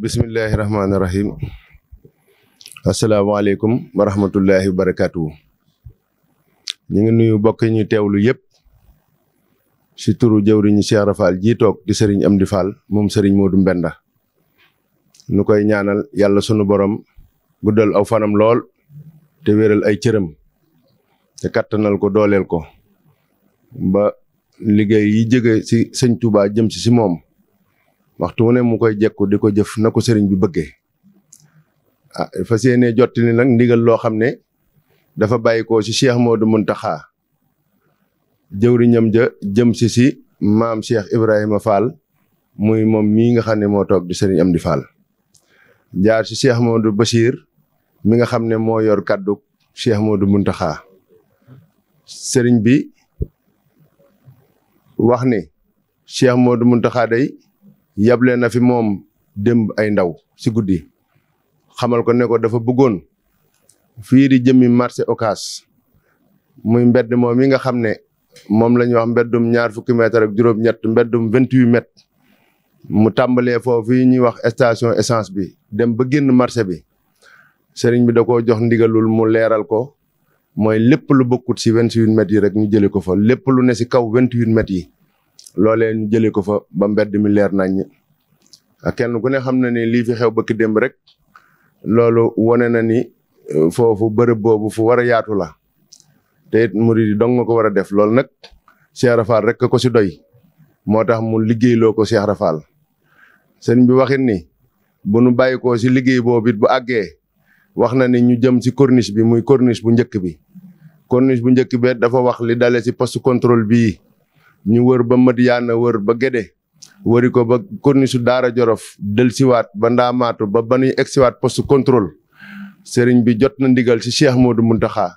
bismillahi rahmaani rahim asalaamaaleykum wa rahmatullahi wa barakaatu. ñu ngi nuyu mbokk yi ñu teewlu yëpp si turu jëwriñu Cheikh Rafal ji toog di Serigne Amdi Fall moom Serigne Modou Mbenda. nu koy ñaanal yàlla sunu borom guddal aw fanam lool te wéral ay cëram te kattanal ko dooleel ko ba liggéey yi jege si sëñ Touba jëm si si moom. waxtu wu ne mu koy jekku di ko jëf nako ko bi bëggee ah fas yéene jottali nag ndigal lo dafa bayiko ko ci Cheikh Modou Muntaxa jëwriñam ja jëm si si mam Cheikh Ibrahima Fall muy mom mi nga xam mo tok toog di sëriñ Amdi Fall jaar si Cheikh Modou bashir mi nga xam mo yor kaddu Cheikh Modou Muntaxa serign bi wax ni Cheikh Modou Muntaxa day yablé na fi mom demb ay ndaw si goudi xamal ko ne ko dafa bëggoon fi di jëmi marché okas muy mbedd mom mi nga xamné mom lañ wax mbeddum ñaar fukki mètre ak juroom ñett mbeddum 28 mu tambalé fofu yi wax station essence bi dem ba génn marché bi sëriñ bi da ko jox ndigalul mu léral ko moy lepp lu bokut si 28 huit mètres yi rek ñu jël ko fa lepp lu ne ci kaw 28 yi loolee ñu jëlee ko fa ba mbedd mi leer nañ ah, kenn ku ne xam na ni li fi xew bëkk démb rek lolu woné na ni eh, fofu bërëb bobu fu wara yaatu la té it dong nga ko wara def lolu nak Cheikh Rafal rek ko si doy motax mu liggéey ko Cheikh Rafal sëñ bi waxin ni bu nu bayiko ko si liggéey bobit bu aggé wax na ni ñu jëm si corniche bi muy corniche bu ñëkk bi corniche bu ñëkk bi dafa wax li dale si poste contrôle bi ñu wër ba madiana wër ba gédé wëri ko ba kornisu dara jorof del siwaat ba ndaamaatu ba ba nuy egsiwaat poste contrôle sëriñ bi jot na ndigal ci cheikh modou muntaxa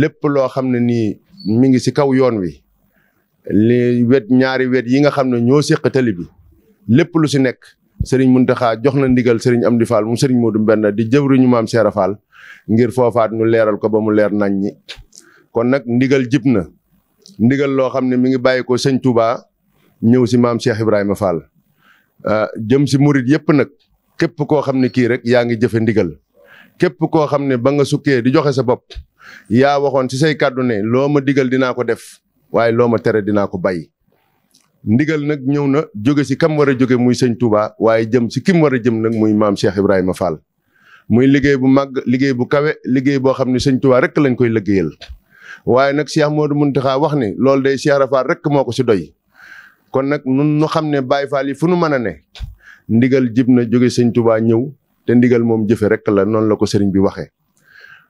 lepp lo xamné ni mi ngi ci kaw yoon wi li wet ñaari wet yi nga xamné ño sékk tali bi lepp lu ci nek sëriñ muntaxa jox na ndigal sëriñ amdi fall mu sëriñ modou benn di jëwriñu maam cheikh rafal ngir fofaat ñu léral ko ba mu lér nañ ni kon nak ndigal jipna ndigal loo xam ne mi ngi bàyyi ko sëñ Touba ñëw si maam Cheikh Ibrahima Fall euh, jëm si murit yëpp nag képp koo xam ne kii rek yaa ngi jëfe ndigal képp koo xam ne ba nga sukkee di joxe sa bopp yaa waxoon si say kàddu ne loo ma digal dinaa ko def waaye loo ma tere dinaa ko bay ndigal nag ñëw na jóge si kam war a jóge muy sëñ Touba waaye jëm si kim war a jëm nag muy maam Cheikh Ibrahima Fall muy liggéey bu màgg liggéey bu kawe liggéey boo xam ne sëñ Touba rek lañ koy liggéeyal waye nak Cheikh Modou Mountakha wax ni lol day Cheikh rek moko ci si doy kon nak nun nu xamne Baye fali yi fu nu ne ndigal jibna joge serigne Touba ñew te ndigal mom jëfé rek la non la ko serigne bi waxé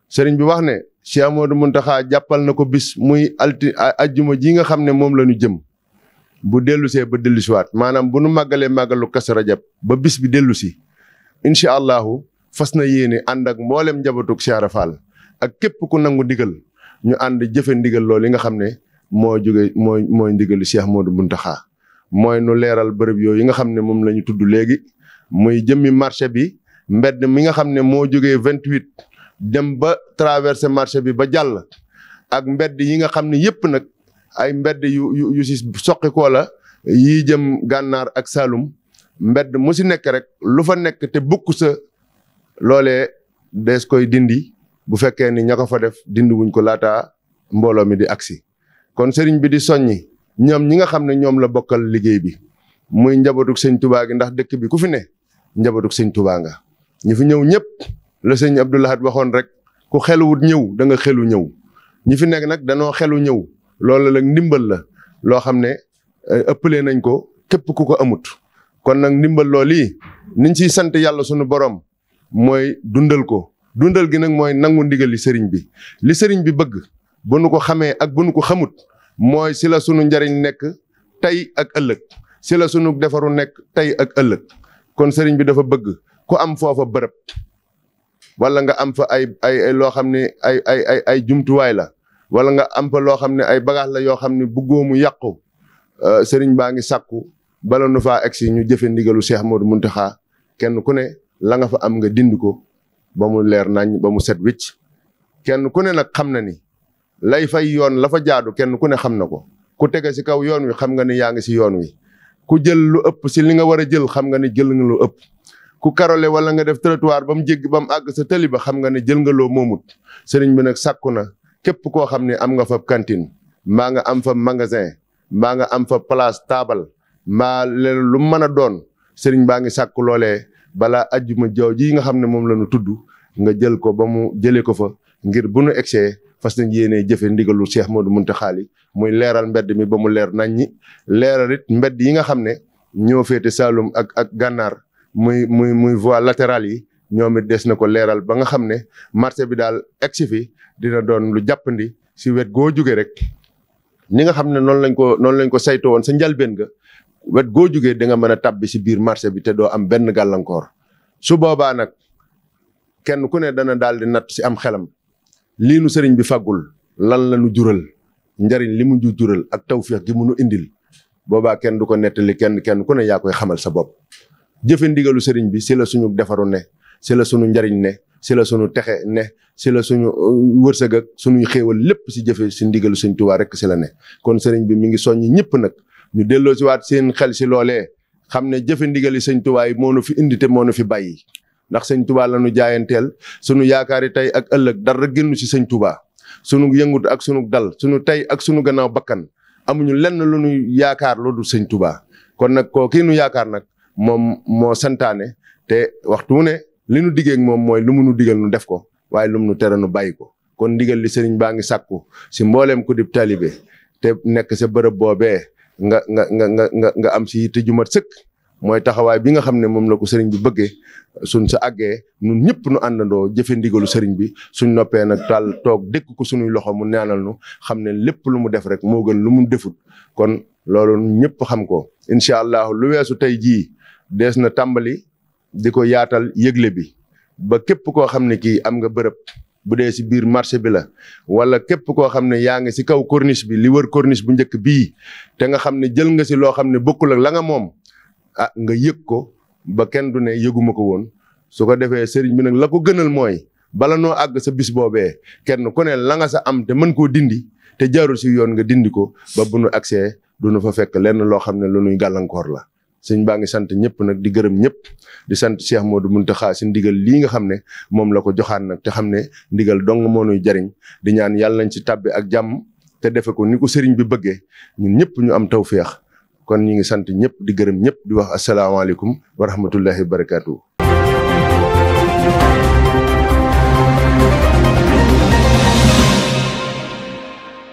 serigne bi wax ne Cheikh Modou jappal nako bis muy alti aljuma ji nga xamne mom lañu jëm bu maga ba wat manam bu nu magalé magalu jab ba bis bi delusi inshallah allahu yene andak mbollem jabatuk Cheikh rafal ak kep ku nangou ñu and jëfe ndigal loolu yi nga xamne mo mo mo mooy ndigal Cheikh Modou Muntaxa moy nu leral bërepp yoy yi nga xamne mom lañu tuddu légui tudd muy jëmmi marché bi mbedd mi nga xamne mo joge 28 dem ba traverser marché bi ba jall ak mbedd yi nga xamne yépp nak ay mbedd yu yu ci si ko la yi jëm gannar ak salum mbedd mu ci nek rek lu fa nek te bukk sa lolé des koy dindi bu fekkee ni ña ko fa def dindi wuñ ko laata mbooloo mi di agsi kon sëriñ bi di soññi ñam ñi nga xam ne ñoom la bokkal liggéey bi muy njabootug sëñ tubaa gi ndax dëkk bi ku fi ne njabootug sëñ tubaa nga ñi fi ñëw ñëpp la sëñ Abdou Lahad waxoon rek ku xeluwut ñëw da nga xelu ñëw ñi fi nekk nag danoo xelu ñëw loolu nag ndimbal la loo xam ne eh, ëpple nañ ko képp ku ko amut kon nag ndimbal loolu yi niñ ciy sant yàlla sunu borom mooy dundal ko dundal gi nag mooy nangu ndigal li sëriñ bi li sëriñ bi bëgg ba nu ko xamee ak bu nu ko xamut mooy si la sunu njariñ nekk tey ak ëllëg si la sunu defaru nekk tey ak ëllëg kon sëriñ bi dafa bëgg ku am foofa bërëb wala nga am fa ay loo xam ne ay ay ay ay jumtuwaay la wala nga am fa loo xam ne ay bagaas la yoo xam ne bëggoo mu yàqu euh, sëriñ baa ngi sàkku bala nu faa egsi ñu jëfe ndigalu Cheikh Modou Mountakha kenn ku ne la nga fa am nga dind ko ba mu leer nañ ba mu set wicc kenn ku ne nag xam na ni lay fay yoon la fa jaadu kenn ku ne xam na ko ku tege si kaw yoon wi xam nga ni yaa ngi si yoon wi ku jël lu ëpp si li nga war a jël xam nga ni jël nga lu ëpp ku karole wala nga def trottoir ba mu jéggi ba mu àgg sa tëli ba xam nga ni jël nga loo moomut sëriñ bi nag sàkku na képp koo xam ne am nga fa cantine mbaa nga am fa magasin mbaa nga am fa place taabal mbaa leen lu mën a doon sëriñ baa ngi sàkku Bala aljuma jaww ji nga xamne mom lañu la nga jël ko ba mu ko fa ngir bu nu excès fas nañ yéné jëfé ndigalu Cheikh Modou Mountakha li muy léral mbedd mi ba mu leer nañ ni leeral it mbedd yi nga xamne ne ñoo salum ak ak gànnaar muy muy muy voie latérale yi ñoom dess nako léral ba nga xamne marché bi dal excès fi dina doon lu jappandi siwed wét go juggé rek ni nga xam ne noonu lañ ko noonu lañ ko saytoo woon sa njalbeen ga wet goo jógee da nga mën a tàbbi si biir marché bi te doo am benn gàllankoor su boobaa nag kenn ku ne dana daal di natt si am xelam liinu sëriñ bi faggul lan la nu jural njariñ li mu ju jural ak tawféex gi mu nu indil boobaa kenn du ko nettali kenn kenn ku ne yaa koy xamal sa bopp jëfe ndigalu sëriñ bi si la suñu defaru ne si la suñu njariñ ne si la suñu texe ne si la suñu euh, wërsëg ak suñuy xéewal lépp si jëfe si ndigalu Sëñ Tuubaa rek si la ne kon sëriñ bi mu ngi soññ ñëpp nag ñu delloo si waat seen xel si loolee xam ne jëfe ndigali Sëñ Tuubaa yi moo nu fi indi te moo nu fi bàyyi ndax Sëñ Tuubaa la ñu jaayanteel sunu yaakaari tey ak ëllëg dara génnu si Sëñ Tuubaa sunu yëngut ak sunu dal sunu tey ak sunu gannaaw bakkan amuñu lenn lu nu yaakaar lu dul Sëñ Tuubaa kon nag koo kii nu yaakaar nag moom moo santaane te ne li nu diggee moom mooy lu mu nu digal nu def ko waaye lu mu nu tere nu bàyyi ko kon ndigal li sëriñ baa ngi sàkku si mbooleem ku dib taalibe te nekk sa bërëb boobee nga nga nga nga nga am si te ju mat sëkk mooy taxawaay bi nga xam ne moom la ko sëriñ bi bëggee suñ sa àggee nu ñëpp nu àndandoo jëfe ndigalu sëriñ bi suñ noppee nag taal toog dëkk ko suñuy loxo mu ñaanal nu xam ne lépp lu mu def rek moo gën lu mu defut kon loolu ñëpp xam ko incha allah lu weesu tey jii dees na tàmbali diko yaatal yegle bi ba kep ko xamne ki am nga beurep bu dee si biir marché bi la wala kep ko xamne ne yaa kaw corniche bi li wër corniche bu ñëk bi te nga xamne jël nga ci lo xamne ne ak la nga mom ah nga yek ko ba kenn du ne yegumako won su ko sëriñ bi nak la ko gënal moy bala sa bis bobé kenn ku ne la nga sa am te mën ko dindi te jaarul ci yoon nga dindi ko ba bu nu accès du nu fa fekk lenn lo xamne lu nuy galankor la sëñ baa ngi sant ñëpp nag di gërëm ñëpp di sant Cheikh Modou Mountakha si ndigal lii nga xam ne moom la ko joxaan nag te xam ne ndigal dong moo nuy jariñ di ñaan yàlla nañ ci tàbbi ak jàmm te defe ko ni ko sëriñ bi bëggee ñun ñëpp ñu am taw feex kon ñu ngi sant ñëpp di gërëm ñëpp di wax asalaamaaleykum wa rahmatullahi wa barakaatu.